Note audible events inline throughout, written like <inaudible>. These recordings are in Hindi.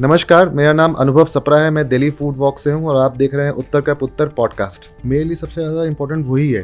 नमस्कार मेरा नाम अनुभव सप्रा है मैं दिल्ली फूड वॉक से हूँ और आप देख रहे हैं उत्तर का पुत्र पॉडकास्ट मेरे लिए सबसे ज़्यादा इंपॉर्टेंट वही है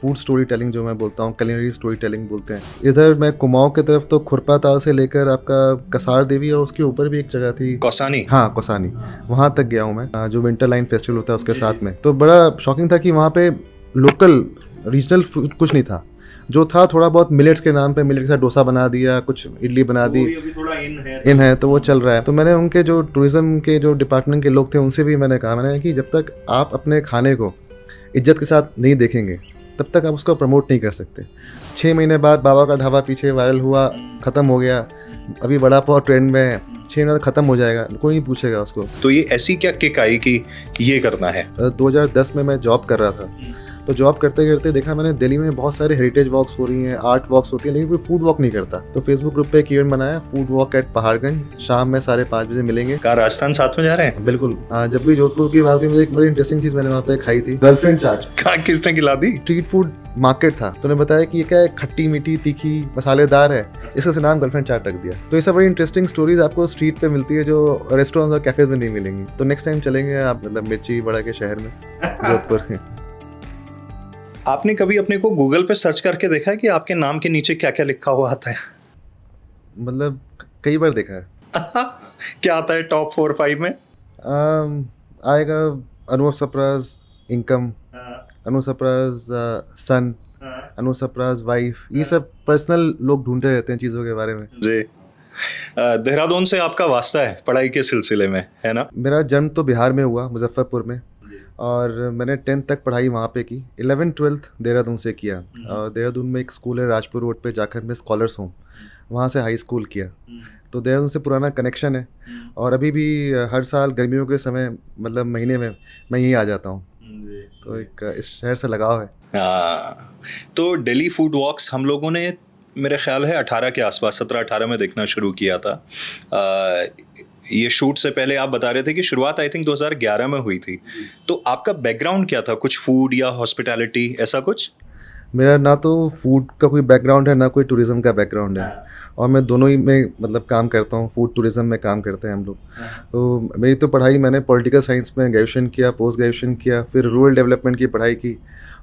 फूड स्टोरी टेलिंग जो मैं बोलता हूँ कलिनरी स्टोरी टेलिंग बोलते हैं इधर मैं कुमाऊँ की तरफ तो खुरपा ताल से लेकर आपका कसार देवी और उसके ऊपर भी एक जगह थी कौसानी हाँ कौसानी वहाँ तक गया हूँ मैं हाँ, जो विंटर लाइन फेस्टिवल होता है उसके साथ में तो बड़ा शॉकिंग था कि वहाँ पे लोकल रीजनल कुछ नहीं था जो था थोड़ा बहुत मिलेट्स के नाम पे मिलेट के साथ डोसा बना दिया कुछ इडली बना दी इन है, इन तो। है तो वो चल रहा है तो मैंने उनके जो टूरिज्म के जो डिपार्टमेंट के लोग थे उनसे भी मैंने कहा मैंने कि जब तक आप अपने खाने को इज्जत के साथ नहीं देखेंगे तब तक आप उसको प्रमोट नहीं कर सकते छः महीने बाद बाबा का ढाबा पीछे वायरल हुआ ख़त्म हो गया अभी बड़ा पाव ट्रेंड में है छः महीने ख़त्म हो जाएगा कोई नहीं पूछेगा उसको तो ये ऐसी क्या किक आई कि ये करना है 2010 में मैं जॉब कर रहा था हम्म। तो जॉब करते करते देखा मैंने दिल्ली में बहुत सारे हेरिटेज वॉक्स हो रही हैं आर्ट वॉक्स होती है लेकिन कोई फूड वॉक नहीं करता तो फेसबुक ग्रुप पे एक इवेंट बनाया फूड वॉक एट पहाड़गंज शाम में साढ़े पाँच बजे मिलेंगे कहा राजस्थान साथ में जा रहे हैं बिल्कुल हाँ, जब भी जोधपुर की बात हुई मुझे एक बड़ी इंटरेस्टिंग चीज मैंने वहाँ पे खाई थी गर्लफ्रेंड चाट किसने खिला दी स्ट्रीट फूड मार्केट था तो उन्हें बताया कि ये क्या है खट्टी मीठी तीखी मसालेदार है इसका से नाम गर्लफ्रेंड चाट रख दिया तो ये सब बड़ी इंटरेस्टिंग स्टोरीज आपको स्ट्रीट पे मिलती है जो रेस्टोरेंट और कैफेज में नहीं मिलेंगी तो नेक्स्ट टाइम चलेंगे आप मतलब मिर्ची बड़ा के शहर में जोधपुर आपने कभी अपने को गूगल पे सर्च करके देखा है कि आपके नाम के नीचे क्या क्या लिखा हुआ आता है मतलब कई बार देखा है <laughs> क्या आता है टॉप फोर फाइव में आएगा अनु सप्राज इनकम हाँ। अनु सप्राज सन हाँ। अनु सप्राज वाइफ ये हाँ। सब पर्सनल लोग ढूंढते रहते हैं चीज़ों के बारे में जी देहरादून से आपका वास्ता है पढ़ाई के सिलसिले में है ना मेरा जन्म तो बिहार में हुआ मुजफ्फरपुर में और मैंने टेंथ तक पढ़ाई वहाँ पे की इलेवन ट्वेल्थ देहरादून से किया हम्म। और देहरादून में एक स्कूल है राजपुर रोड पे जाकर मैं स्कॉलर्स हूँ हम्म। वहाँ से हाई स्कूल किया हम्म। तो देहरादून से पुराना कनेक्शन है और अभी भी हर साल गर्मियों के समय मतलब महीने में मैं यहीं आ जाता हूँ तो एक इस शहर से लगाव है आ, तो डेली फूड वॉक्स हम लोगों ने मेरे ख्याल है अठारह के आसपास सत्रह अठारह में देखना शुरू किया था ये शूट से पहले आप बता रहे थे कि शुरुआत आई थिंक 2011 में हुई थी तो आपका बैकग्राउंड क्या था कुछ फूड या हॉस्पिटैलिटी ऐसा कुछ मेरा ना तो फूड का कोई बैकग्राउंड है ना कोई टूरिज़्म का बैकग्राउंड है और मैं दोनों ही में मतलब काम करता हूँ फूड टूरिज़्म में काम करते हैं हम लोग हाँ। तो मेरी तो पढ़ाई मैंने पॉलिटिकल साइंस में ग्रेजुएशन किया पोस्ट ग्रेजुएशन किया फिर रूरल डेवलपमेंट की पढ़ाई की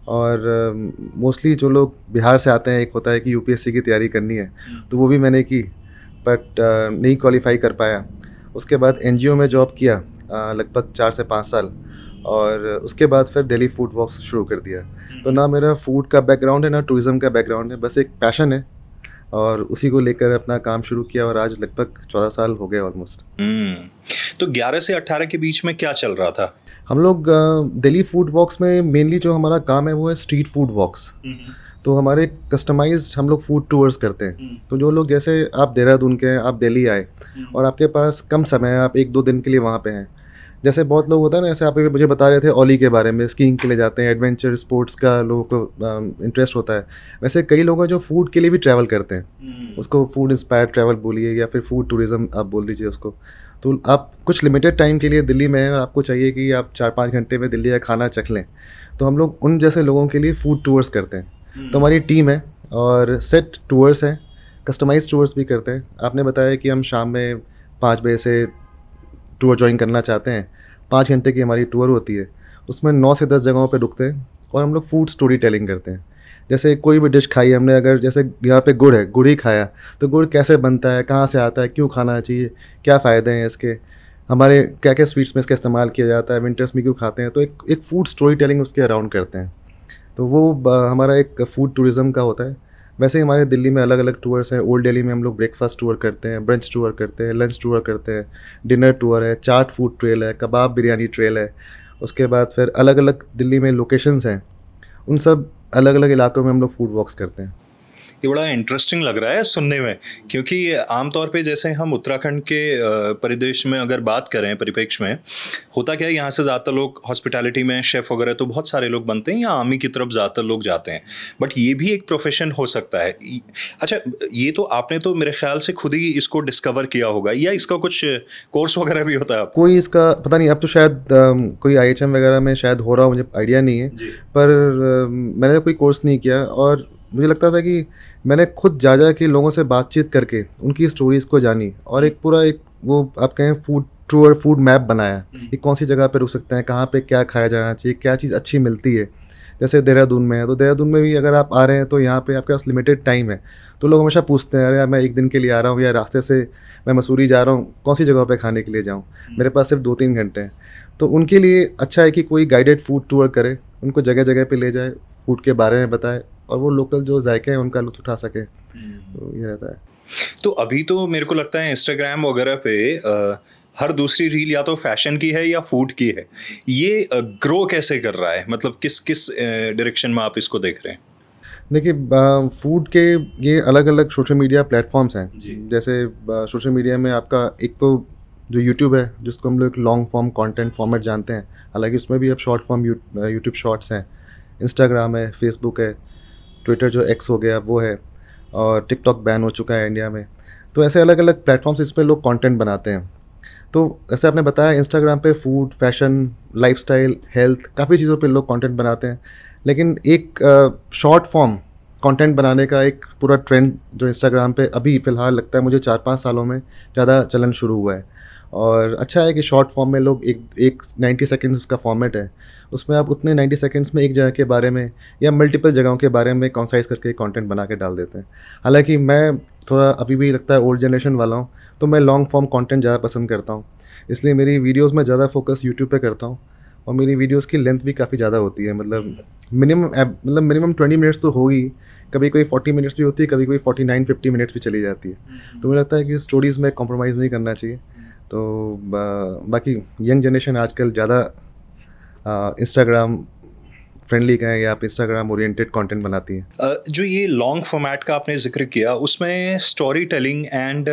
और मोस्टली um, uh, जो लोग बिहार से आते हैं एक होता है कि यूपीएससी की तैयारी करनी है हाँ। तो वो भी मैंने की बट uh, नहीं क्वालिफाई कर पाया उसके बाद एन में जॉब किया लगभग चार से पाँच साल और उसके बाद फिर दिल्ली फूड वॉक्स शुरू कर दिया तो हम्म। ना मेरा फूड का बैकग्राउंड है ना टूरिज्म का बैकग्राउंड है बस एक पैशन है और उसी को लेकर अपना काम शुरू किया और आज लगभग चौदह साल हो गए ऑलमोस्ट हम्म। तो ग्यारह से अट्ठारह के बीच में क्या चल रहा था हम लोग दिल्ली फूड वॉक्स में मेनली जो हमारा काम है वो है स्ट्रीट फूड वॉक्स हम्म। तो हमारे कस्टमाइज हम लोग फूड टूर्स करते हैं हम्म। तो जो लोग जैसे आप देहरादून के हैं आप दिल्ली आए हम्म। और आपके पास कम समय है आप एक दो दिन के लिए वहाँ पे हैं जैसे बहुत लोग होता है ना ऐसे आप मुझे बता रहे थे ओली के बारे में स्कीइंग के लिए जाते हैं एडवेंचर स्पोर्ट्स का लोगों को इंटरेस्ट होता है वैसे कई लोग हैं जो फूड के लिए भी ट्रैवल करते हैं हम्म। उसको फूड इंस्पायर ट्रैवल बोलिए या फिर फूड टूरिज़्म आप बोल दीजिए उसको तो आप कुछ लिमिटेड टाइम के लिए दिल्ली में हैं और आपको चाहिए कि आप चार पाँच घंटे में दिल्ली का खाना चख लें तो हम लोग उन जैसे लोगों के लिए फ़ूड टूर्स करते हैं तो हमारी टीम है और सेट टूर्स हैं कस्टमाइज टूर्स भी करते हैं आपने बताया कि हम शाम में पाँच बजे से टूर ज्वाइन करना चाहते हैं पाँच घंटे की हमारी टूर होती है उसमें नौ से दस जगहों पर रुकते हैं और हम लोग फूड स्टोरी टेलिंग करते हैं जैसे कोई भी डिश खाई हमने अगर जैसे यहाँ पे गुड़ है गुड़ ही खाया तो गुड़ कैसे बनता है कहाँ से आता है क्यों खाना चाहिए क्या फ़ायदे हैं इसके हमारे क्या क्या स्वीट्स में इसका इस्तेमाल किया जाता है विंटर्स में क्यों खाते हैं तो एक एक फूड स्टोरी टेलिंग उसके अराउंड करते हैं तो वो हमारा एक फ़ूड टूरिज़म का होता है वैसे ही हमारे दिल्ली में अलग अलग टूर्स हैं ओल्ड दिल्ली में हम लोग ब्रेकफास्ट टूर करते हैं ब्रंच टूर करते हैं लंच टूर करते हैं डिनर टूर है चाट फूड ट्रेल है कबाब बिरयानी ट्रेल है उसके बाद फिर अलग अलग दिल्ली में लोकेशंस हैं उन सब अलग अलग इलाकों में हम लोग फूड वॉक्स करते हैं ये बड़ा इंटरेस्टिंग लग रहा है सुनने में क्योंकि आमतौर पे जैसे हम उत्तराखंड के परिदेश में अगर बात करें परिप्रेक्ष्य में होता क्या है यहाँ से ज़्यादातर लोग हॉस्पिटैलिटी में शेफ़ वगैरह तो बहुत सारे लोग बनते हैं या आर्मी की तरफ ज़्यादातर लोग जाते हैं बट ये भी एक प्रोफेशन हो सकता है अच्छा ये तो आपने तो मेरे ख्याल से खुद ही इसको डिस्कवर किया होगा या इसका कुछ कोर्स वगैरह भी होता है कोई इसका पता नहीं अब तो शायद कोई आई वगैरह में शायद हो रहा हो मुझे आइडिया नहीं है पर मैंने तो कोई कोर्स नहीं किया और मुझे लगता था कि मैंने खुद जा जा के लोगों से बातचीत करके उनकी स्टोरीज़ को जानी और एक पूरा एक वो आप कहें फूड टूर फूड मैप बनाया हम्म। कि कौन सी जगह पर रुक सकते हैं कहाँ पर क्या खाया जाना चाहिए क्या चीज़ अच्छी मिलती है जैसे देहरादून में है तो देहरादून में भी अगर आप आ रहे हैं तो यहाँ पे आपके पास लिमिटेड टाइम है तो लोग हमेशा पूछते हैं अरे यार मैं एक दिन के लिए आ रहा हूँ या रास्ते से मैं मसूरी जा रहा हूँ कौन सी जगह पर खाने के लिए जाऊँ हम्म। मेरे पास सिर्फ दो तीन घंटे हैं तो उनके लिए अच्छा है कि कोई गाइडेड फूड टूर करे उनको जगह जगह पर ले जाए फूड के बारे में बताए और वो लोकल जो जायके हैं उनका लुत्फ उठा सके हम्म। तो ये रहता है तो अभी तो मेरे को लगता है इंस्टाग्राम वगैरह पे हर दूसरी रील या तो फैशन की है या फूड की है ये ग्रो कैसे कर रहा है मतलब किस किस डायरेक्शन में आप इसको देख रहे हैं देखिए फूड के ये अलग अलग सोशल मीडिया प्लेटफॉर्म्स हैं जैसे सोशल मीडिया में आपका एक तो जो यूट्यूब है जिसको हम लोग लॉन्ग फॉर्म कंटेंट फॉर्मेट जानते हैं हालांकि उसमें भी अब शॉर्ट फॉर्म यूट्यूब शॉर्ट्स हैं इंस्टाग्राम है फेसबुक है ट्विटर जो एक्स हो गया वो है और टिकटॉक बैन हो चुका है इंडिया में तो ऐसे अलग अलग प्लेटफॉर्म्स इस पर लोग कंटेंट बनाते हैं तो ऐसे आपने बताया इंस्टाग्राम पे फूड फैशन लाइफस्टाइल हेल्थ काफ़ी चीज़ों पे लोग कंटेंट बनाते हैं लेकिन एक शॉर्ट फॉर्म कंटेंट बनाने का एक पूरा ट्रेंड जो इंस्टाग्राम पे अभी फ़िलहाल लगता है मुझे चार पाँच सालों में ज़्यादा चलन शुरू हुआ है और अच्छा है कि शॉर्ट फॉर्म में लोग एक एक नाइन्टी सेकेंड उसका फॉर्मेट है उसमें आप उतने 90 सेकंड्स में एक जगह के बारे में या मल्टीपल जगहों के बारे में कॉन्साइज करके कंटेंट बना के डाल देते हैं हालांकि मैं थोड़ा अभी भी लगता है ओल्ड जनरेशन वाला हूँ तो मैं लॉन्ग फॉर्म कॉन्टेंट ज़्यादा पसंद करता हूँ इसलिए मेरी वीडियोज़ में ज़्यादा फोकस यूट्यूब पर करता हूँ और मेरी वीडियोज़ की लेंथ भी काफ़ी ज़्यादा होती है मतलब मिनिमम मतलब मिनिमम ट्वेंटी मिनट्स तो होगी कभी कोई फोर्टी मिनट्स भी होती है कभी कोई फोर्टी नाइन फिफ्टी मिनट्स भी चली जाती है तो मुझे लगता है कि स्टोरीज़ में कॉम्प्रोमाइज़ नहीं करना चाहिए तो बा, बाकी यंग जनरेशन आजकल ज़्यादा इंस्टाग्राम फ्रेंडली या आप इंस्टाग्राम ओरिएंटेड कंटेंट बनाती हैं जो ये लॉन्ग फॉर्मेट का आपने जिक्र किया उसमें स्टोरी टेलिंग एंड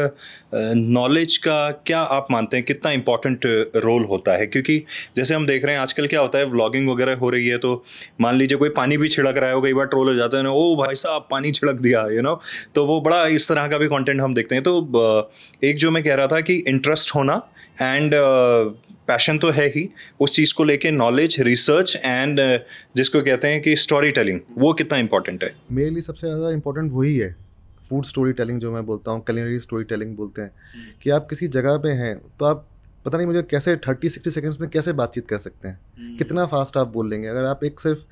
नॉलेज का क्या आप मानते हैं कितना इम्पोर्टेंट रोल होता है क्योंकि जैसे हम देख रहे हैं आजकल क्या होता है व्लॉगिंग वगैरह हो रही है तो मान लीजिए कोई पानी भी छिड़क रहा है कई बार ट्रोल हो जाता है ओ भाई साहब पानी छिड़क दिया यू you नो know? तो वो बड़ा इस तरह का भी कॉन्टेंट हम देखते हैं तो एक जो मैं कह रहा था कि इंटरेस्ट होना एंड पैशन तो है ही उस चीज़ को लेके नॉलेज रिसर्च एंड जिसको कहते हैं कि स्टोरी टेलिंग वो कितना इंपॉर्टेंट है मेरे लिए सबसे ज़्यादा इंपॉर्टेंट वही है फूड स्टोरी टेलिंग जो मैं बोलता हूँ कलिनरी स्टोरी टेलिंग बोलते हैं हम्म। कि आप किसी जगह पे हैं तो आप पता नहीं मुझे कैसे थर्टी सिक्सटी सेकेंड्स में कैसे बातचीत कर सकते हैं हम्म। कितना फास्ट आप बोल लेंगे अगर आप एक सिर्फ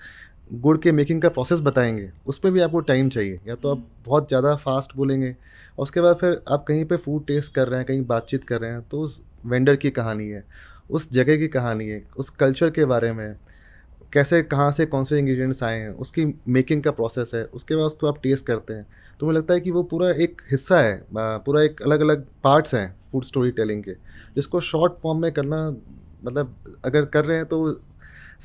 गुड़ के मेकिंग का प्रोसेस बताएंगे उसमें भी आपको टाइम चाहिए या तो आप हम्म। बहुत ज़्यादा फास्ट बोलेंगे और उसके बाद फिर आप कहीं पे फूड टेस्ट कर रहे हैं कहीं बातचीत कर रहे हैं तो उस वेंडर की कहानी है उस जगह की कहानी है उस कल्चर के बारे में कैसे कहाँ से कौन से इंग्रेडिएंट्स आए हैं उसकी मेकिंग का प्रोसेस है उसके बाद उसको आप टेस्ट करते हैं तो मुझे लगता है कि वो पूरा एक हिस्सा है पूरा एक अलग अलग पार्ट्स हैं फूड स्टोरी टेलिंग के जिसको शॉर्ट फॉर्म में करना मतलब अगर कर रहे हैं तो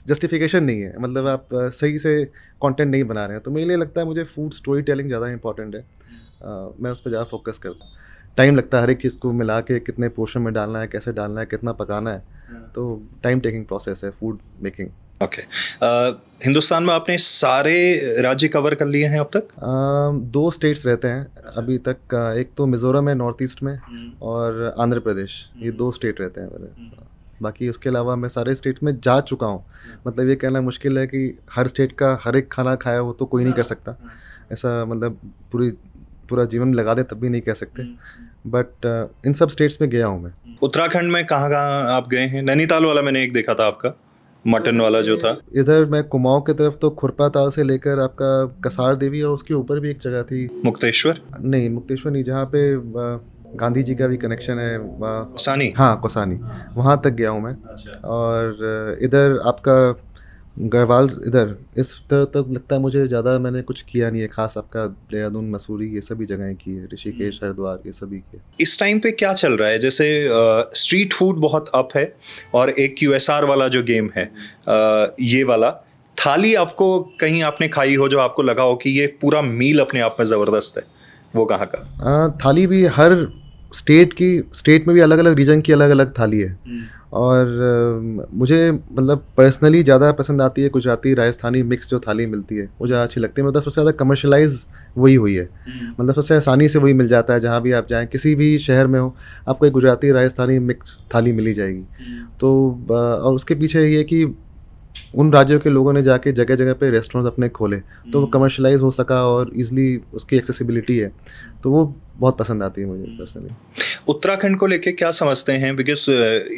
जस्टिफिकेशन नहीं है मतलब आप सही से कंटेंट नहीं बना रहे हैं तो मेरे लिए लगता है मुझे फूड स्टोरी टेलिंग ज़्यादा इंपॉर्टेंट है मैं उस पर ज़्यादा फोकस करता हूँ टाइम लगता है हर एक चीज़ को मिला के कितने पोर्शन में डालना है कैसे डालना है कितना पकाना है हम्म। तो टाइम टेकिंग प्रोसेस है फूड मेकिंग ओके हिंदुस्तान में आपने सारे राज्य कवर कर लिए हैं अब तक uh, दो स्टेट्स रहते हैं अच्छा। अभी तक uh, एक तो मिज़ोरम है नॉर्थ ईस्ट में हम्म। और आंध्र प्रदेश ये हम्म। दो स्टेट रहते हैं मेरे बाकी उसके अलावा मैं सारे स्टेट्स में जा चुका हूँ मतलब ये कहना मुश्किल है कि हर स्टेट का हर एक खाना खाया हो तो कोई नहीं हाँ। कर सकता हाँ। ऐसा मतलब पूरी पूरा जीवन लगा दे तब भी नहीं कह सकते बट हम्म, हम्म। uh, इन सब स्टेट्स में गया हूँ मैं उत्तराखंड में कहाँ कहाँ आप गए हैं नैनीताल वाला मैंने एक देखा था आपका मटन वाला जो था इधर मैं कुमाऊं की तरफ तो खुरपाताल से लेकर आपका कसार देवी और उसके ऊपर भी एक जगह थी मुक्तेश्वर नहीं मुक्तेश्वर नहीं जहाँ पे गांधी जी का भी कनेक्शन है वहाँ कोसानी हाँ कोसानी हाँ। वहाँ तक गया हूँ मैं अच्छा। और इधर आपका गढ़वाल इधर इस तरह तक तो लगता है मुझे ज़्यादा मैंने कुछ किया नहीं है खास आपका देहरादून मसूरी ये सभी जगहें की है ऋषिकेश हम्म। हरिद्वार ये सभी की इस टाइम पे क्या चल रहा है जैसे स्ट्रीट फूड बहुत अप है और एक क्यू वाला जो गेम है आ, ये वाला थाली आपको कहीं आपने खाई हो जो आपको लगा हो कि ये पूरा मील अपने आप में ज़बरदस्त है वो कहाँ का आ, थाली भी हर स्टेट की स्टेट में भी अलग अलग रीजन की अलग अलग थाली है हम्म। और मुझे मतलब पर्सनली ज़्यादा पसंद आती है गुजराती राजस्थानी मिक्स जो थाली मिलती है वो ज़्यादा अच्छी लगती है मतलब सबसे ज़्यादा कमर्शलाइज वही हुई है हम्म। मतलब सबसे आसानी से वही मिल जाता है जहाँ भी आप जाएँ किसी भी शहर में हो आपको एक गुजराती राजस्थानी मिक्स थाली मिली जाएगी हम्म। तो और उसके पीछे ये कि उन राज्यों के लोगों ने जाके जगह जगह पे रेस्टोरेंट अपने खोले तो वो कमर्शलाइज हम्म। हो सका और इजली उसकी एक्सेसिबिलिटी है तो वो बहुत पसंद आती है मुझे पर्सनली हम्म। उत्तराखंड को लेके क्या समझते हैं बिकॉज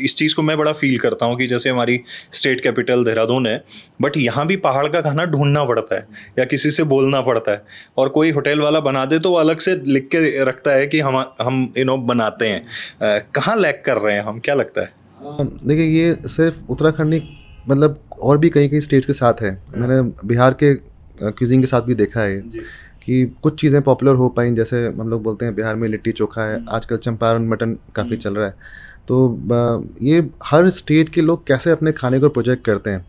इस चीज़ को मैं बड़ा फील करता हूँ कि जैसे हमारी स्टेट कैपिटल देहरादून है बट यहाँ भी पहाड़ का खाना ढूंढना पड़ता है या किसी से बोलना पड़ता है और कोई होटल वाला बना दे तो वो अलग से लिख के रखता है कि हम हम यू नो बनाते हैं कहाँ लैक कर रहे हैं हम क्या लगता है देखिए ये सिर्फ उत्तराखंड मतलब और भी कई कई स्टेट्स के साथ है हाँ। मैंने बिहार के क्यूजिंग के साथ भी देखा है कि कुछ चीज़ें पॉपुलर हो पाई जैसे हम लोग बोलते हैं बिहार में लिट्टी चोखा है हम्म। आजकल चंपारण मटन काफ़ी हम्म। चल रहा है तो ये हर स्टेट के लोग कैसे अपने खाने को प्रोजेक्ट करते हैं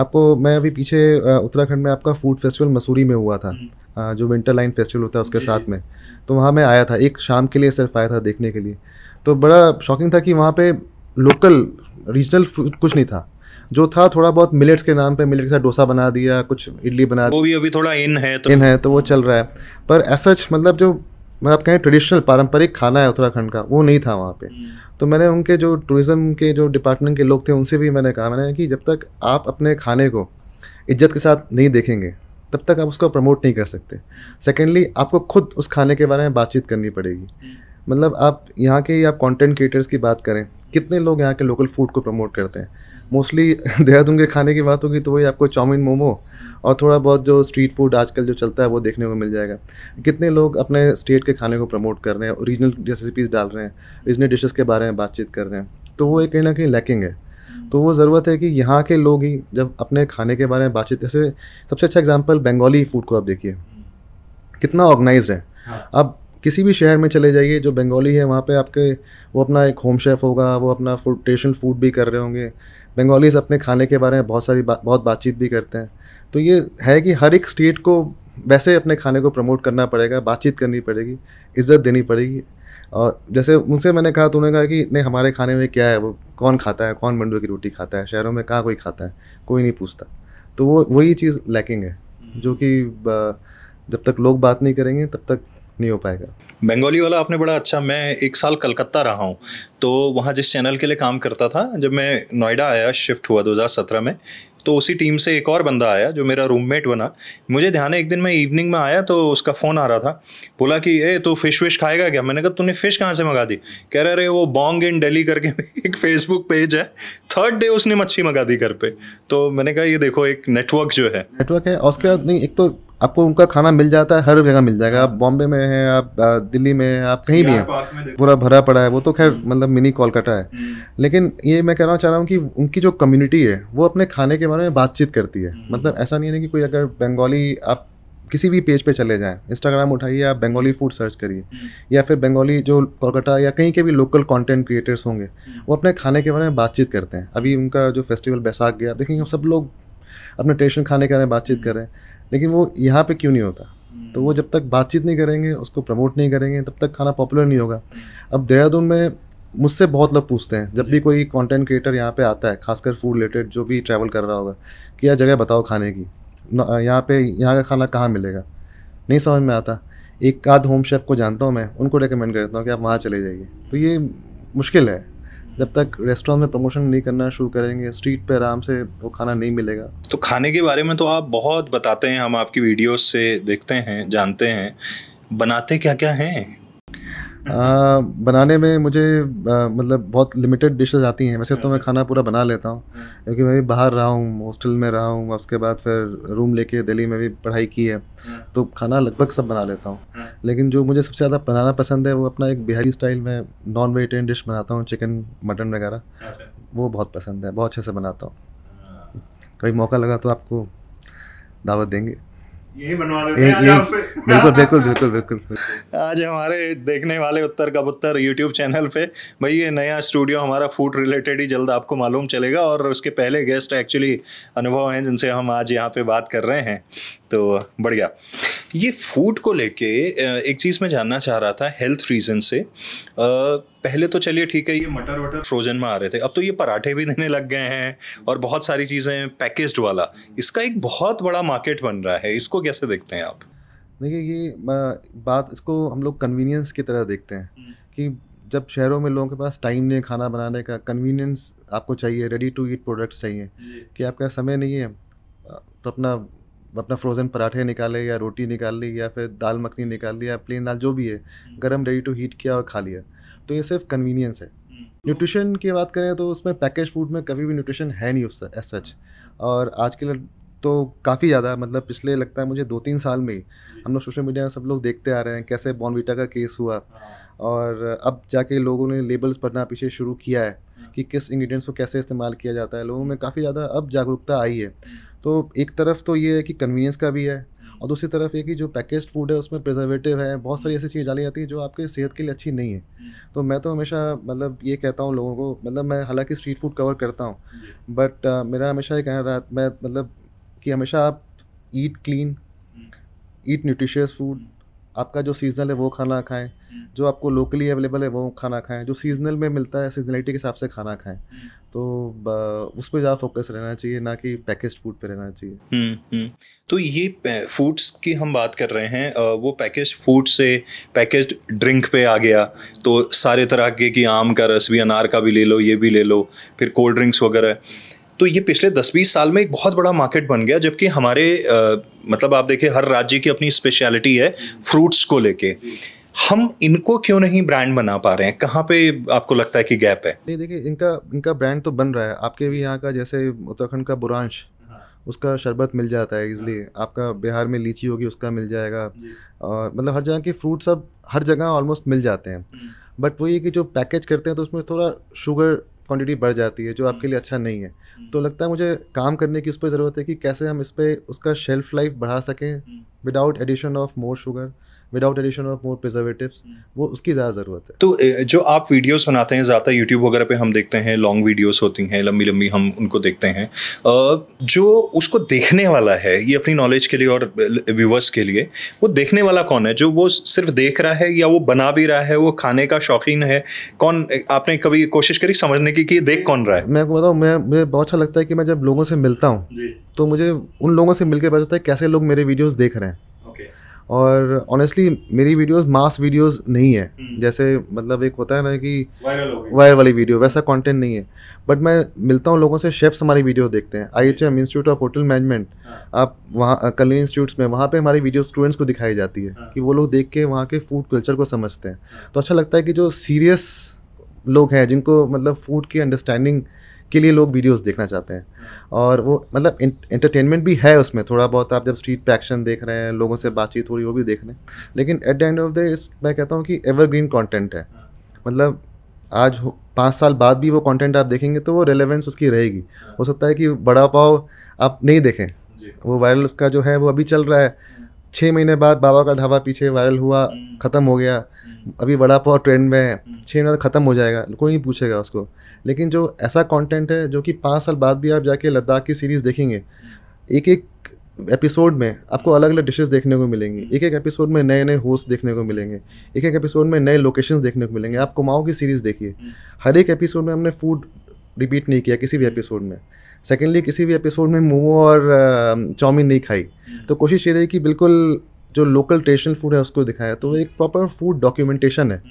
आपको मैं अभी पीछे उत्तराखंड में आपका फूड फेस्टिवल मसूरी में हुआ था हम्म। जो विंटर लाइन फेस्टिवल होता है उसके साथ में तो वहाँ मैं आया था एक शाम के लिए सिर्फ आया था देखने के लिए तो बड़ा शॉकिंग था कि वहाँ पे लोकल रीजनल कुछ नहीं था जो था थोड़ा बहुत मिलेट्स के नाम पे मिलेट के साथ डोसा बना दिया कुछ इडली बना दिया वो भी अभी थोड़ा इन है तो इन है तो वो चल रहा है पर ऐसा मतलब जो मैं आप कहें ट्रेडिशनल पारंपरिक खाना है उत्तराखंड का वो नहीं था वहाँ पे hmm. तो मैंने उनके जो टूरिज़्म के जो डिपार्टमेंट के लोग थे उनसे भी मैंने कहा मैंने कि जब तक आप अपने खाने को इज्जत के साथ नहीं देखेंगे तब तक आप उसको प्रमोट नहीं कर सकते सेकेंडली आपको खुद उस खाने के बारे में बातचीत करनी पड़ेगी hmm. मतलब आप यहाँ के आप कंटेंट क्रिएटर्स की बात करें कितने लोग यहाँ के लोकल फूड को प्रमोट करते हैं मोस्टली <laughs> देहरादून के खाने की बात होगी तो वही आपको चाउमीन मोमो और थोड़ा बहुत जो स्ट्रीट फूड आजकल जो चलता है वो देखने को मिल जाएगा कितने लोग अपने स्टेट के खाने को प्रमोट कर रहे हैं रीजनल रेसिपीज़ डाल रहे हैं रीजनल डिशेस के बारे में बातचीत कर रहे हैं तो वो एक कहीं ना कहीं लैकिंग है तो वो ज़रूरत है कि यहाँ के लोग ही जब अपने खाने के बारे में बातचीत जैसे सबसे अच्छा एग्जाम्पल बंगाली फूड को आप देखिए कितना ऑर्गेनाइज है हाँ। अब किसी भी शहर में चले जाइए जो बंगाली है वहाँ पे आपके वो अपना एक होम शेफ़ होगा वो अपना फूड ट्रेडिशनल फूड भी कर रहे होंगे बंगालीज अपने खाने के बारे में बहुत सारी बा, बहुत बातचीत भी करते हैं तो ये है कि हर एक स्टेट को वैसे अपने खाने को प्रमोट करना पड़ेगा बातचीत करनी पड़ेगी इज्जत देनी पड़ेगी और जैसे उनसे मैंने कहा तो उन्होंने कहा कि नहीं हमारे खाने में क्या है वो कौन खाता है कौन मंडुए की रोटी खाता है शहरों में कहाँ कोई खाता है कोई नहीं पूछता तो वो वही चीज़ लैकिंग है जो कि जब तक लोग बात नहीं करेंगे तब तक नहीं हो पाएगा बंगाली वाला आपने बड़ा अच्छा मैं एक साल कलकत्ता रहा हूँ तो वहाँ जिस चैनल के लिए काम करता था जब मैं नोएडा आया शिफ्ट हुआ 2017 में तो उसी टीम से एक और बंदा आया जो मेरा रूममेट बना मुझे ध्यान है एक दिन मैं इवनिंग में आया तो उसका फ़ोन आ रहा था बोला कि ए तो फिश विश खाएगा क्या मैंने कहा तूने फ़िश कहाँ से मंगा दी कह रहे अरे वो बॉन्ग इन डेली करके <laughs> एक फेसबुक पेज है थर्ड डे उसने मच्छी मंगा दी घर पे तो मैंने कहा ये देखो एक नेटवर्क जो है नेटवर्क है और उसके बाद नहीं एक तो आपको उनका खाना मिल जाता है हर जगह मिल जाएगा आप बॉम्बे में हैं आप दिल्ली में हैं आप कहीं भी हैं पूरा भरा पड़ा है वो तो खैर हम्म। मतलब मिनी कोलकाता है हम्म। लेकिन ये मैं कहना चाह रहा हूँ कि उनकी जो कम्युनिटी है वो अपने खाने के बारे में बातचीत करती है हम्म। मतलब ऐसा नहीं है कि कोई अगर बंगाली आप किसी भी पेज पे चले जाएं इंस्टाग्राम उठाइए आप बंगाली फूड सर्च करिए या फिर बंगाली जो कोलकाता या कहीं के भी लोकल कंटेंट क्रिएटर्स होंगे वो अपने खाने के बारे में बातचीत करते हैं अभी उनका जो फेस्टिवल बैसाख गया देखेंगे सब लोग अपने ट्रेडिशनल खाने के बारे में बातचीत कर रहे हैं लेकिन वो यहाँ पे क्यों नहीं होता हम्म। तो वो जब तक बातचीत नहीं करेंगे उसको प्रमोट नहीं करेंगे तब तक खाना पॉपुलर नहीं होगा अब देहरादून में मुझसे बहुत लोग पूछते हैं जब भी कोई कंटेंट क्रिएटर यहाँ पे आता है खासकर फूड रिलेटेड जो भी ट्रैवल कर रहा होगा कि यार जगह बताओ खाने की यहाँ पे यहाँ का खाना कहाँ मिलेगा नहीं समझ में आता एक आध होम शेफ़ को जानता हूँ मैं उनको रिकमेंड करता हूँ कि आप वहाँ चले जाइए तो ये मुश्किल है जब तक रेस्टोरेंट में प्रमोशन नहीं करना शुरू करेंगे स्ट्रीट पे आराम से वो खाना नहीं मिलेगा तो खाने के बारे में तो आप बहुत बताते हैं हम आपकी वीडियोस से देखते हैं जानते हैं बनाते क्या क्या हैं बनाने में मुझे आ, मतलब बहुत लिमिटेड डिशेज आती हैं वैसे तो हम्म। मैं खाना पूरा बना लेता हूँ हम्म। क्योंकि मैं भी बाहर रहा हूँ हॉस्टल में रहा हूँ उसके बाद फिर रूम लेके दिल्ली में भी पढ़ाई की है हम्म। तो खाना लगभग सब बना लेता हूँ लेकिन जो मुझे सबसे ज़्यादा बनाना पसंद है वो अपना एक बिहारी स्टाइल में नॉन वेजिटेरियन डिश बनाता हूँ चिकन मटन वगैरह अच्छा। वो बहुत पसंद है बहुत अच्छे से बनाता हूँ हाँ। कभी मौका लगा तो आपको दावत देंगे यही बनवा बिल्कुल बिल्कुल बिल्कुल बिल्कुल आज हमारे देखने वाले उत्तर कबूतर यूट्यूब चैनल पे भाई ये नया स्टूडियो हमारा फूड रिलेटेड ही जल्द आपको मालूम चलेगा और उसके पहले गेस्ट एक्चुअली अनुभव हैं जिनसे हम आज यहाँ पे बात कर रहे हैं तो बढ़िया ये फूड को लेके एक चीज़ मैं जानना चाह रहा था हेल्थ रीज़न से पहले तो चलिए ठीक है ये मटर वटर फ्रोजन में आ रहे थे अब तो ये पराठे भी देने लग गए हैं और बहुत सारी चीज़ें पैकेज वाला इसका एक बहुत बड़ा मार्केट बन रहा है इसको कैसे देखते हैं आप देखिए ये बात इसको हम लोग कन्वीनियंस की तरह देखते हैं हम्म। कि जब शहरों में लोगों के पास टाइम नहीं है खाना बनाने का कन्वीनियंस आपको चाहिए रेडी टू ईट प्रोडक्ट्स चाहिए कि आपके समय नहीं है तो अपना अपना फ्रोज़न पराठे निकाले या रोटी निकाल ली या फिर दाल मखनी निकाल ली या प्लेन दाल जो भी है गर्म रेडी टू हीट किया और खा लिया तो ये सिर्फ कन्वीनियंस है न्यूट्रिशन हम्म। की बात करें तो उसमें पैकेज फूड में कभी भी न्यूट्रिशन है नहीं उससे एज सच और आज के तो काफ़ी ज़्यादा मतलब पिछले लगता है मुझे दो तीन साल में ही हम लोग सोशल मीडिया में सब लोग देखते आ रहे हैं कैसे बॉनविटा का केस हुआ हाँ। और अब जाके लोगों ने लेबल्स पढ़ना पीछे शुरू किया है हाँ। कि किस इंग्रेडिएंट्स को कैसे इस्तेमाल किया जाता है लोगों में काफ़ी ज़्यादा अब जागरूकता आई है हाँ। तो एक तरफ तो ये है कि कन्वीनियंस का भी है हाँ। और दूसरी तरफ ये कि जो पैकेज फूड है उसमें प्रिजर्वेटिव है बहुत सारी ऐसी चीज़ डाली जाती है जो आपके सेहत के लिए अच्छी नहीं है तो मैं तो हमेशा मतलब ये कहता हूँ लोगों को मतलब मैं हालांकि स्ट्रीट फूड कवर करता हूँ बट uh, मेरा हमेशा ये कहना रहा मैं मतलब कि हमेशा आप eat clean eat nutritious food आपका जो सीजनल हम्म। है वो खाना खाएं जो आपको लोकली अवेलेबल है वो खाना खाएं जो सीजनल में मिलता है सीजनलिटी के हिसाब से खाना खाएं हम्म। तो उस पर ज़्यादा फोकस रहना चाहिए ना कि पैकेज फूड पे रहना चाहिए हम्म, हम्म। तो ये फूड्स की हम बात कर रहे हैं वो पैकेज फूड से पैकेज ड्रिंक पे आ गया तो सारे तरह के कि आम का रस भी अनार का भी ले लो ये भी ले लो फिर कोल्ड ड्रिंक्स वगैरह तो ये पिछले दस बीस साल में एक बहुत बड़ा मार्केट बन गया जबकि हमारे आ, मतलब आप देखिए हर राज्य की अपनी स्पेशलिटी है फ्रूट्स को लेके हम इनको क्यों नहीं ब्रांड बना पा रहे हैं कहाँ पे आपको लगता है कि गैप है नहीं देखिए इनका इनका ब्रांड तो बन रहा है आपके भी यहाँ का जैसे उत्तराखंड का बुरांश उसका शरबत मिल जाता है इजली आपका बिहार में लीची होगी उसका मिल जाएगा और मतलब हर जगह के फ्रूट सब हर जगह ऑलमोस्ट मिल जाते हैं बट हम्म। वही है कि जो पैकेज करते हैं तो उसमें थोड़ा शुगर क्वांटिटी बढ़ जाती है जो आपके लिए हम्म। अच्छा नहीं है हम्म। तो लगता है मुझे काम करने की उस पर ज़रूरत है कि कैसे हम इस पर उसका शेल्फ लाइफ बढ़ा सकें without addition of more sugar without addition of more preservative वो उसकी ज़्यादा ज़रूरत है तो जो आप वीडियोस बनाते हैं ज़्यादा यूट्यूब वगैरह पे हम देखते हैं लॉन्ग वीडियोस होती हैं लंबी लंबी हम उनको देखते हैं जो उसको देखने वाला है ये अपनी नॉलेज के लिए और व्यूवर्स के लिए वो देखने वाला कौन है जो वो सिर्फ देख रहा है या वो बना भी रहा है वो खाने का शौकीन है कौन आपने कभी कोशिश करी समझने की कि ये देख कौन रहा है मैं आपको बताऊँ मैं मुझे बहुत अच्छा लगता है कि मैं जब लोगों से मिलता हूँ तो मुझे उन लोगों से मिलकर पता चलता है कैसे लोग मेरे वीडियोज़ देख रहे हैं और ऑनेस्टली मेरी वीडियोस मास वीडियोस नहीं है hmm. जैसे मतलब एक होता है ना कि वायरल वाली वीडियो वैसा कंटेंट नहीं है बट मैं मिलता हूँ लोगों से शेफ्स हमारी वीडियो देखते हैं I H M institute of hotel management आप वहाँ कल इंस्टीट्यूट्स में वहाँ पे हमारी वीडियो स्टूडेंट्स को दिखाई जाती है हाँ। कि वो लोग देख के वहाँ के फूड कल्चर को समझते हैं हाँ। तो अच्छा लगता है कि जो सीरियस लोग हैं जिनको मतलब फूड की अंडरस्टैंडिंग के लिए लोग वीडियोस देखना चाहते हैं और वो मतलब एंटरटेनमेंट भी है उसमें थोड़ा बहुत आप जब स्ट्रीट पे एक्शन देख रहे हैं लोगों से बातचीत हो रही वो भी देख रहे हैं लेकिन at the end of the मैं कहता हूँ कि एवरग्रीन कॉन्टेंट है मतलब आज पाँच साल बाद भी वो कॉन्टेंट आप देखेंगे तो वो रेलिवेंस उसकी रहेगी हो सकता है कि बड़ा पाव आप नहीं देखें वो वायरल उसका जो है वो अभी चल रहा है छः महीने बाद बाबा का ढाबा पीछे वायरल हुआ हम्म। ख़त्म हो गया अभी बड़ा पाव ट्रेंड में है हम्म। छः महीने बाद ख़त्म हो जाएगा कोई नहीं पूछेगा उसको लेकिन जो ऐसा कंटेंट है जो कि पाँच साल बाद भी आप जाके लद्दाख की सीरीज़ देखेंगे एक एक एपिसोड में आपको अलग अलग डिशेस देखने को मिलेंगी एक एक एपिसोड में नए नए होस्ट देखने को मिलेंगे एक एक एपिसोड में नए लोकेशन देखने को मिलेंगे आप कुमाओं की सीरीज़ देखिए हम्म। हर एक एपिसोड में हमने फूड रिपीट नहीं किया किसी भी एपिसोड हम्म। में सेकेंडली किसी भी एपिसोड में मोमो और चाउमीन नहीं खाई हम्म। तो कोशिश ये रही कि बिल्कुल जो लोकल ट्रेडिशनल फूड है उसको दिखाया तो एक प्रॉपर फूड डॉक्यूमेंटेशन है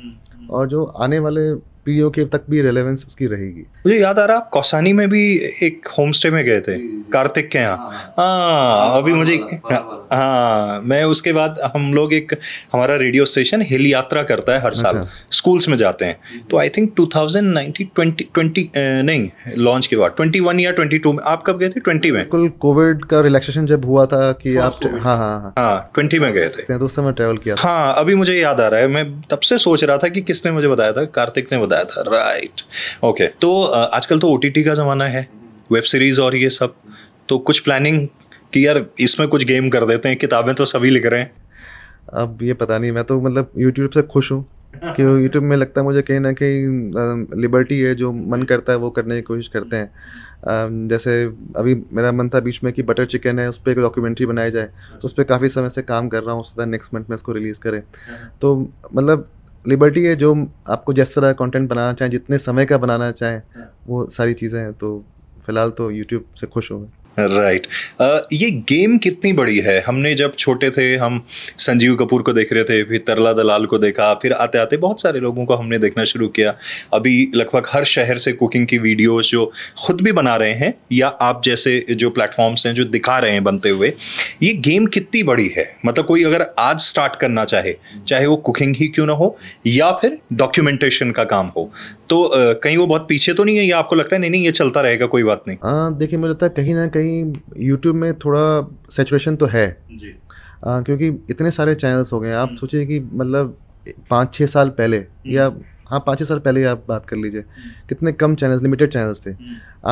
और जो आने वाले पीढ़ियों के तक भी रेलेवेंस उसकी रहेगी मुझे याद आ रहा आप कौसानी में भी एक होम स्टे में गए थे कार्तिक के यहाँ हाँ, हाँ अभी मुझे हाँ मैं उसके बाद हम लोग एक हमारा रेडियो स्टेशन हिल यात्रा करता है हर साल स्कूल्स अच्छा। में जाते हैं तो I think two thousand twenty नहीं लॉन्च के बाद ट्वेंटी वन या ट्वेंटी टू में आप कब गए थे ट्वेंटी में बिल्कुल कोविड का रिलैक्सेशन जब हुआ था कि आप हाँ हाँ हाँ ट्वेंटी हाँ, में गए थे तो उस समय ट्रेवल किया हाँ अभी मुझे याद आ रहा है मैं तब से सोच रहा था कि किसने मुझे बताया था कार्तिक ने बताया था राइट ओके okay. तो आजकल तो ओ का ज़माना है वेब सीरीज़ और ये सब तो कुछ प्लानिंग कि यार इसमें कुछ गेम कर देते हैं किताबें तो सभी लिख रहे हैं अब ये पता नहीं मैं तो मतलब यूट्यूब से खुश हूँ कि यूट्यूब में लगता है मुझे कहीं ना कहीं लिबर्टी है जो मन करता है वो करने की कोशिश करते हैं जैसे अभी मेरा मन था बीच में कि बटर चिकन है उस पर एक डॉक्यूमेंट्री बनाई जाए तो उस पर काफ़ी समय से काम कर रहा हूँ उसका नेक्स्ट मंथ में उसको रिलीज़ करें तो मतलब लिबर्टी है जो आपको जिस तरह कंटेंट बनाना चाहें जितने समय का बनाना चाहें हाँ। वो सारी चीज़ें हैं तो फ़िलहाल तो यूट्यूब से खुश होंगे राइट right. uh, ये गेम कितनी बड़ी है हमने जब छोटे थे हम संजीव कपूर को देख रहे थे फिर तरला दलाल को देखा फिर आते आते बहुत सारे लोगों को हमने देखना शुरू किया अभी लगभग हर शहर से कुकिंग की वीडियोस जो खुद भी बना रहे हैं या आप जैसे जो प्लेटफॉर्म्स हैं जो दिखा रहे हैं बनते हुए ये गेम कितनी बड़ी है मतलब कोई अगर आज स्टार्ट करना चाहे चाहे वो कुकिंग ही क्यों ना हो या फिर डॉक्यूमेंटेशन का काम हो तो uh, कहीं वो बहुत पीछे तो नहीं है या आपको लगता है नहीं नहीं ये चलता रहेगा कोई बात नहीं हाँ, देखिए मुझे लगता है कहीं ना कहीं कहीं यूट्यूब में थोड़ा सेचुरेशन तो है जी आ, क्योंकि इतने सारे चैनल्स हो गए आप हम्म। सोचिए कि मतलब पाँच छः साल पहले हम्म। या हाँ पाँच छः साल पहले आप बात कर लीजिए हम्म। कितने कम चैनल्स लिमिटेड चैनल्स थे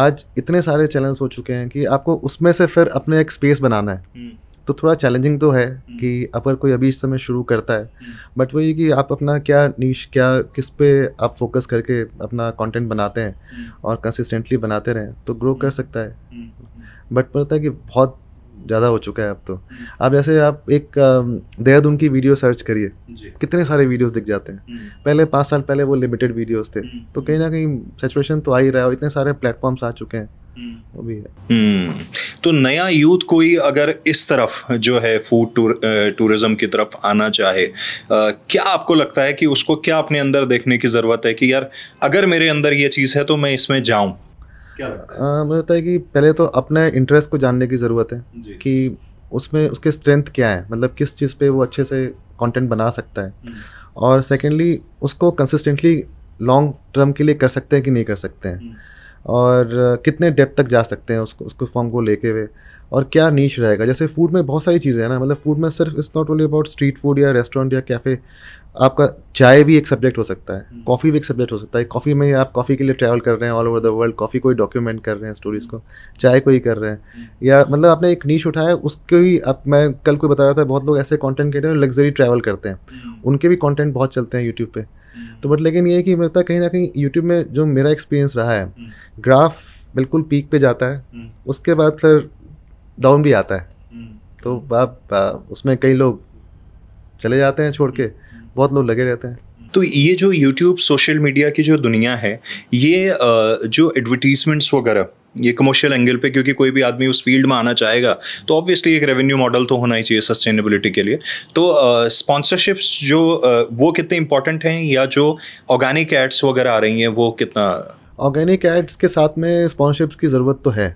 आज इतने सारे चैनल्स हो चुके हैं कि आपको उसमें से फिर अपने एक स्पेस बनाना है तो थोड़ा चैलेंजिंग तो है कि अगर कोई अभी इस समय शुरू करता है बट वही कि आप अपना क्या नीश क्या किस पे आप फोकस करके अपना कंटेंट बनाते हैं और कंसिस्टेंटली बनाते रहें तो ग्रो कर सकता है बट पता है कि बहुत ज़्यादा हो चुका है अब तो अब जैसे आप एक देहरादून की वीडियो सर्च करिए कितने सारे वीडियोस दिख जाते हैं हम्म। पहले पाँच साल पहले वो लिमिटेड वीडियोस थे हम्म। तो कहीं ना कहीं सिचुएशन तो आ ही रहा है और इतने सारे प्लेटफॉर्म्स आ चुके हैं हम्म। वो भी है तो नया यूथ कोई अगर इस तरफ जो है फूड टूर टूरिज्म की तरफ आना चाहे आ, क्या आपको लगता है कि उसको क्या अपने अंदर देखने की ज़रूरत है कि यार अगर मेरे अंदर ये चीज़ है तो मैं इसमें जाऊँ क्या लगता है मुझे लगता है कि पहले तो अपने इंटरेस्ट को जानने की ज़रूरत है कि उसमें उसके स्ट्रेंथ क्या है मतलब किस चीज़ पे वो अच्छे से कंटेंट बना सकता है हम्म। और सेकेंडली उसको कंसिस्टेंटली लॉन्ग टर्म के लिए कर सकते हैं कि नहीं कर सकते हैं हम्म। और कितने डेप तक जा सकते हैं उसको उसको फॉर्म को लेके हुए और क्या नीच रहेगा जैसे फूड में बहुत सारी चीज़ें हैं ना मतलब फूड में सिर्फ it's not only about street food या रेस्टोरेंट या कैफ़े आपका चाय भी एक सब्जेक्ट हो सकता है कॉफ़ी हम्म। भी एक सब्जेक्ट हो सकता है कॉफ़ी में आप कॉफ़ी के लिए ट्रैवल कर रहे हैं all over the world coffee को ही डॉक्यूमेंट कर रहे हैं स्टोरीज़ को हम्म। चाय को ही कर रहे हैं हम्म। या मतलब आपने एक नीच उठाया उसको ही आप मैं कल को बता रहा था बहुत लोग ऐसे कॉन्टेंट हैं लग्जरी ट्रैवल करते हैं उनके भी कॉन्टेंट बहुत चलते हैं यूट्यूब पर तो बट लेकिन ये है कि मुझे लगता है कहीं ना कहीं यूट्यूब में जो मेरा एक्सपीरियंस रहा है ग्राफ बिल्कुल पीक पे जाता है उसके बाद फिर डाउन भी आता है हम्म। तो आप उसमें कई लोग चले जाते हैं छोड़ के हम्म। बहुत लोग लगे रहते हैं हम्म। तो ये जो YouTube सोशल मीडिया की जो दुनिया है ये जो एडवर्टीजमेंट्स वगैरह ये कमर्शियल एंगल पे क्योंकि कोई भी आदमी उस फील्ड में आना चाहेगा तो ऑब्वियसली एक रेवेन्यू मॉडल तो होना ही चाहिए सस्टेनेबिलिटी के लिए तो स्पॉन्सरशिप्स uh, जो uh, वो कितने इंपॉर्टेंट हैं या जो ऑर्गेनिक एड्स वगैरह आ रही हैं वो कितना ऑर्गेनिक एड्स के साथ में स्पॉन्सरशिप्स की ज़रूरत तो है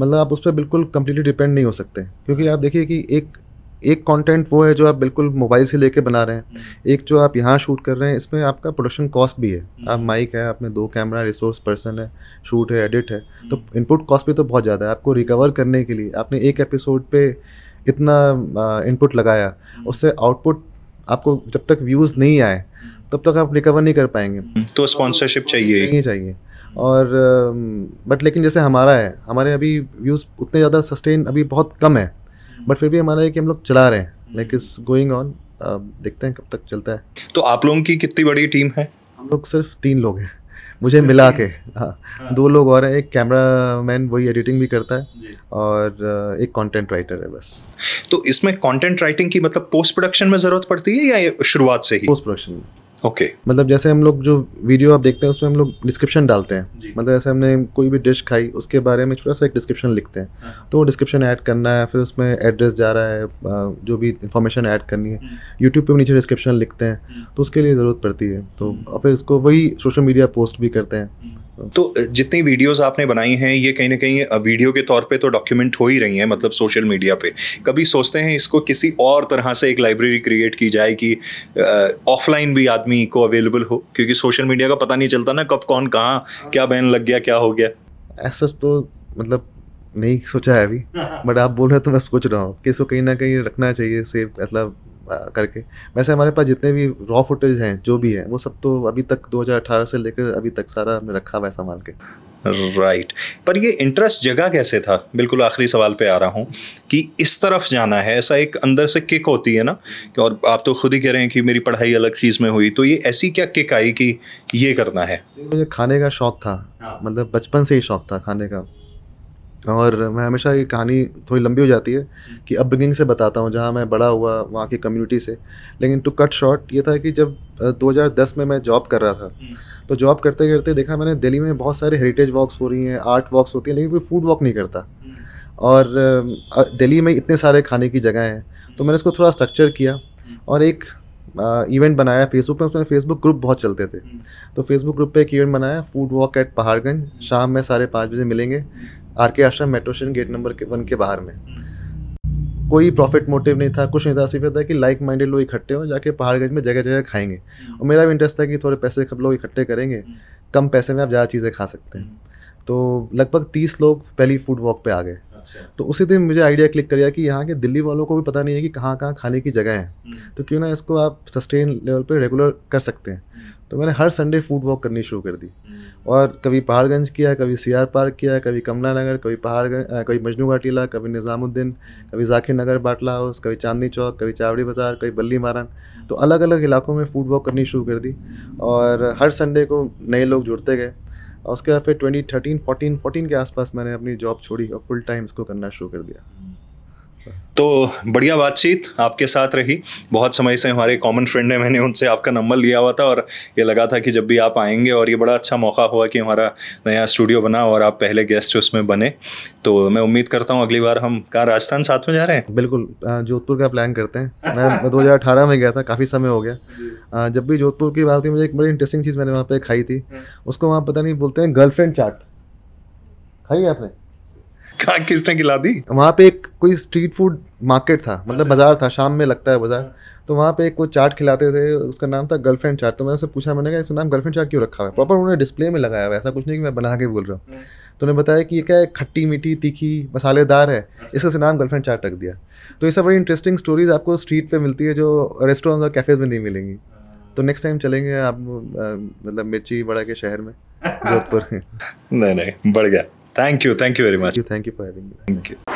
मतलब आप उस पर बिल्कुल कम्प्लीटली डिपेंड नहीं हो सकते क्योंकि आप देखिए कि एक एक कंटेंट वो है जो आप बिल्कुल मोबाइल से लेके बना रहे हैं हम्म। एक जो आप यहाँ शूट कर रहे हैं इसमें आपका प्रोडक्शन कॉस्ट भी है हम्म। आप माइक है आप में दो कैमरा रिसोर्स पर्सन है शूट है एडिट है तो इनपुट हम्म। कॉस्ट भी तो बहुत ज़्यादा है आपको रिकवर करने के लिए आपने एक एपिसोड पे इतना इनपुट लगाया उससे आउटपुट आपको जब तक व्यूज़ नहीं आए तब तक आप रिकवर नहीं कर पाएंगे तो स्पॉन्सरशिप चाहिए नहीं चाहिए और बट लेकिन जैसे हमारा है हमारे अभी व्यूज़ उतने ज़्यादा सस्टेन अभी बहुत कम है बट फिर भी हमारा है कि हम लोग चला रहे हैं लाइक इस गोइंग ऑन देखते हैं कब तक चलता है तो आप लोगों की कितनी बड़ी टीम है हम लोग सिर्फ तीन लोग हैं मुझे मिला के हाँ, हाँ। दो लोग और हैं एक कैमरा मैन वही एडिटिंग भी करता है और एक कंटेंट राइटर है बस तो इसमें कंटेंट राइटिंग की मतलब पोस्ट प्रोडक्शन में ज़रूरत पड़ती है या शुरुआत से ही पोस्ट प्रोडक्शन में ओके okay. मतलब जैसे हम लोग जो वीडियो आप देखते हैं उसमें हम लोग डिस्क्रिप्शन डालते हैं मतलब जैसे हमने कोई भी डिश खाई उसके बारे में छोटा सा एक डिस्क्रिप्शन लिखते हैं हाँ। तो वो डिस्क्रिप्शन ऐड करना है फिर उसमें एड्रेस जा रहा है जो भी इंफॉर्मेशन ऐड करनी है यूट्यूब हम्म। पर नीचे डिस्क्रिप्शन लिखते हैं हम्म। तो उसके लिए ज़रूरत पड़ती है तो हम्म। फिर उसको वही सोशल मीडिया पोस्ट भी करते हैं तो जितनी वीडियोस आपने बनाई हैं ये कहीं ना कहीं वीडियो के तौर पे तो डॉक्यूमेंट हो ही रही हैं मतलब सोशल मीडिया पे कभी सोचते हैं इसको किसी और तरह से एक लाइब्रेरी क्रिएट की जाए कि ऑफलाइन भी आदमी को अवेलेबल हो क्योंकि सोशल मीडिया का पता नहीं चलता ना कब कौन कहाँ क्या बैन लग गया क्या हो गया ऐसा तो मतलब नहीं सोचा है अभी बट <laughs> आप बोल रहे हो तो मैं सोच रहा हूँ कि इसको कहीं ना कहीं रखना चाहिए सेफ मतलब करके वैसे हमारे पास जितने भी रॉ फुटेज हैं जो भी है वो सब तो अभी तक 2018 से लेकर अभी तक सारा हमने रखा हुआ है संभाल के राइट right. पर ये इंटरेस्ट जगह कैसे था बिल्कुल आखिरी सवाल पे आ रहा हूँ कि इस तरफ जाना है ऐसा एक अंदर से किक होती है ना और आप तो खुद ही कह रहे हैं कि मेरी पढ़ाई अलग चीज़ में हुई तो ये ऐसी क्या किक आई कि ये करना है मुझे खाने का शौक था हाँ। मतलब बचपन से ही शौक था खाने का और मैं हमेशा ये कहानी थोड़ी लंबी हो जाती है कि अपब्रिंगिंग से बताता हूँ जहाँ मैं बड़ा हुआ वहाँ की कम्युनिटी से लेकिन टू कट शॉर्ट ये था कि जब 2010 में मैं जॉब कर रहा था हम्म। तो जॉब करते करते देखा मैंने दिल्ली में बहुत सारे हेरिटेज वॉक्स हो रही हैं आर्ट वॉक्स होती हैं लेकिन कोई फूड वॉक नहीं करता हम्म। और दिल्ली में इतने सारे खाने की जगह हैं तो मैंने इसको थोड़ा स्ट्रक्चर किया हम्म। और एक इवेंट बनाया फेसबुक पे उसमें फेसबुक ग्रुप बहुत चलते थे तो फेसबुक ग्रुप पे एक इवेंट बनाया फूड वॉक एट पहाड़गंज शाम में साढ़े पाँच बजे मिलेंगे R K Ashram metro station gate number के वन के बाहर में हम्म। कोई प्रॉफिट मोटिव नहीं था कुछ नहीं था सिर्फ था कि लाइक माइंडेड लोग इकट्ठे हों जाके पहाड़गंज में जगह जगह खाएंगे हम्म। और मेरा भी इंटरेस्ट था कि थोड़े पैसे सब लोग इकट्ठे करेंगे हम्म। कम पैसे में आप ज़्यादा चीज़ें खा सकते हैं तो लगभग तीस लोग पहली फूड वॉक पे आ गए अच्छा। तो उसी दिन मुझे आइडिया क्लिक कर गया कि यहाँ के दिल्ली वालों को भी पता नहीं है कि कहाँ कहाँ खाने की जगह है हम्म। तो क्यों ना इसको आप सस्टेन लेवल पर रेगुलर कर सकते हैं हम्म। तो मैंने हर संडे फूड वॉक करनी शुरू कर दी हम्म। और कभी पहाड़गंज किया कभी सियार पार्क किया कभी कमला नगर कभी पहाड़गंज कभी मजनू टीला कभी निज़ामुद्दीन कभी जाकिर नगर बाटला हाउस कभी चांदनी चौक कभी चावड़ी बाज़ार कभी बल्ली मारन तो अलग अलग इलाकों में फूड वॉक करनी शुरू कर दी और हर संडे को नए लोग जुड़ते गए और उसके बाद फिर ट्वेंटी थर्टीन फोर्टीन फोर्टीन के आसपास मैंने अपनी जॉब छोड़ी और फुल टाइम इसको करना शुरू कर दिया तो बढ़िया बातचीत आपके साथ रही बहुत समय से हमारे कॉमन फ्रेंड है मैंने उनसे आपका नंबर लिया हुआ था और ये लगा था कि जब भी आप आएंगे और ये बड़ा अच्छा मौका हुआ कि हमारा नया स्टूडियो बना और आप पहले गेस्ट उसमें बने तो मैं उम्मीद करता हूँ अगली बार हम कहाँ राजस्थान साथ में जा रहे हैं बिल्कुल जोधपुर का प्लान करते हैं मैं दो में गया था काफ़ी समय हो गया जब भी जोधपुर की बात होती मुझे एक बड़ी इंटरेस्टिंग चीज़ मैंने वहाँ पे खाई थी हम्म। उसको वहाँ पता नहीं बोलते हैं गर्लफ्रेंड चाट खाई है आपने कहा किसने खिला दी वहाँ पे एक कोई स्ट्रीट फूड मार्केट था मतलब अच्छा। बाजार था शाम में लगता है बाजार हाँ। तो वहाँ पे एक वो चाट खिलाते थे उसका नाम था गर्लफ्रेंड चाट तो मैंने उससे पूछा मैंने कहा इसका नाम गर्लफ्रेंड चाट क्यों रखा हुआ है प्रॉपर उन्होंने डिस्प्ले में लगाया हुआ है ऐसा कुछ नहीं कि मैं बना के बोल रहा हूँ हाँ। तो उन्हें बताया कि ये क्या है खट्टी मीठी तीखी मसालेदार है अच्छा। इसका से नाम गर्लफ्रेंड चाट रख दिया तो ये सब बड़ी इंटरेस्टिंग स्टोरीज आपको स्ट्रीट पर मिलती है जो रेस्टोरेंट और कैफेज़ में नहीं मिलेंगी हाँ। तो नेक्स्ट टाइम चलेंगे आप मतलब मिर्ची बड़ा के शहर में <laughs> जोधपुर नहीं नहीं बढ़ गया thank you thank you very much thank you for having thank you